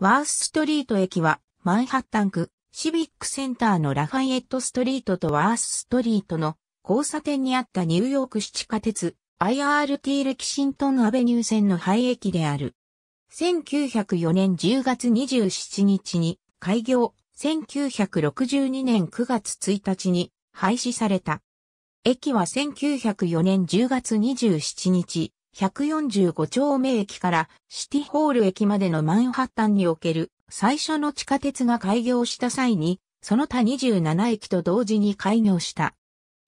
ワースストリート駅は、マンハッタン区、シビックセンターのラファイエットストリートとワースストリートの交差点にあったニューヨーク市地下鉄 IRT レキシントンアベニュー線の廃駅である。1904年10月27日に開業、1962年9月1日に廃止された。駅は1904年10月27日、145丁目駅からシティホール駅までのマンハッタンにおける最初の地下鉄が開業した際に、その他27駅と同時に開業した。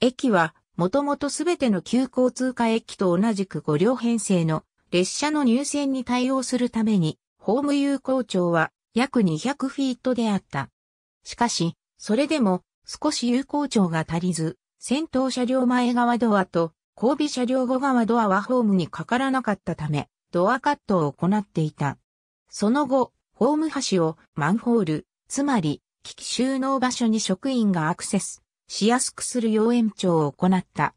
駅は、もともとすべての急行通過駅と同じく5両編成の列車の入線に対応するために、ホーム有効長は約200フィートであった。しかし、それでも少し有効長が足りず、先頭車両前側ドアと後尾車両後側ドアはホームにかからなかったため、ドアカットを行っていた。その後、ホーム端をマンホール、つまり、機器収納場所に職員がアクセスしやすくする要延長を行った。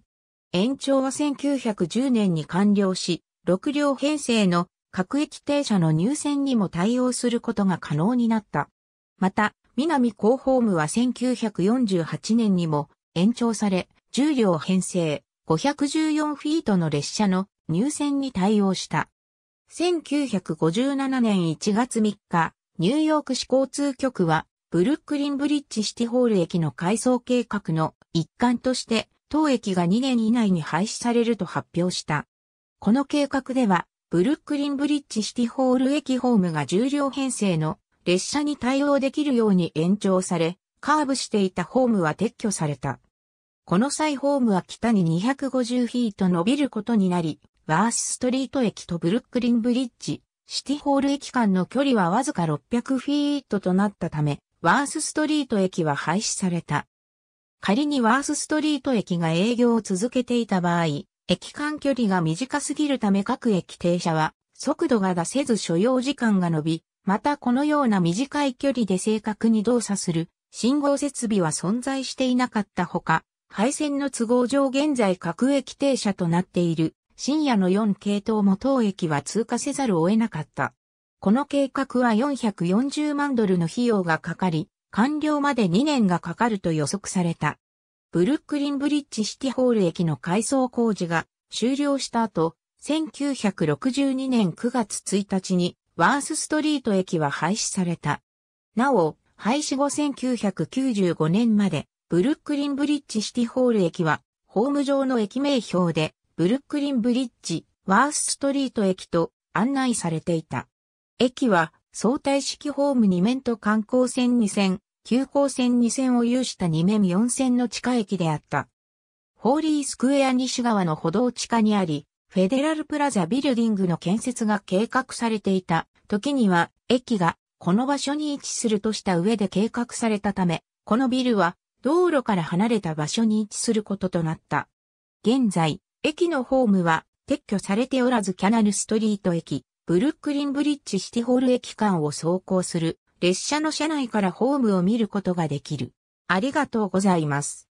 延長は1910年に完了し、6両編成の各駅停車の入線にも対応することが可能になった。また、南高ホームは1948年にも延長され、10両編成、514フィートの列車の入線に対応した。1957年1月3日、ニューヨーク市交通局は、ブルックリンブリッジシティホール駅の改装計画の一環として、当駅が2年以内に廃止されると発表した。この計画では、ブルックリンブリッジシティホール駅ホームが重量編成の列車に対応できるように延長され、カーブしていたホームは撤去された。この際ホームは北に250フィート伸びることになり、ワースストリート駅とブルックリンブリッジ、シティホール駅間の距離はわずか600フィートとなったため、ワースストリート駅は廃止された。仮にワースストリート駅が営業を続けていた場合、駅間距離が短すぎるため各駅停車は速度が出せず所要時間が伸び、またこのような短い距離で正確に動作する信号設備は存在していなかったほか、配線の都合上現在各駅停車となっている深夜の4系統も当駅は通過せざるを得なかった。この計画は440万ドルの費用がかかり、完了まで2年がかかると予測された。ブルックリンブリッジシティホール駅の改装工事が終了した後、1962年9月1日にワースストリート駅は廃止された。なお、廃止後1995年までブルックリンブリッジシティホール駅は、ホーム上の駅名標で、ブルックリンブリッジ、ワースストリート駅と案内されていた。駅は、相対式ホーム2面と観光線2線、急行線2線を有した2面4線の地下駅であった。ホーリースクエア西側の歩道地下にあり、フェデラルプラザビルディングの建設が計画されていた時には、駅がこの場所に位置するとした上で計画されたため、このビルは道路から離れた場所に位置することとなった。現在、駅のホームは撤去されておらずキャナルストリート駅、ブルックリンブリッジシティホール駅間を走行する列車の車内からホームを見ることができる。ありがとうございます。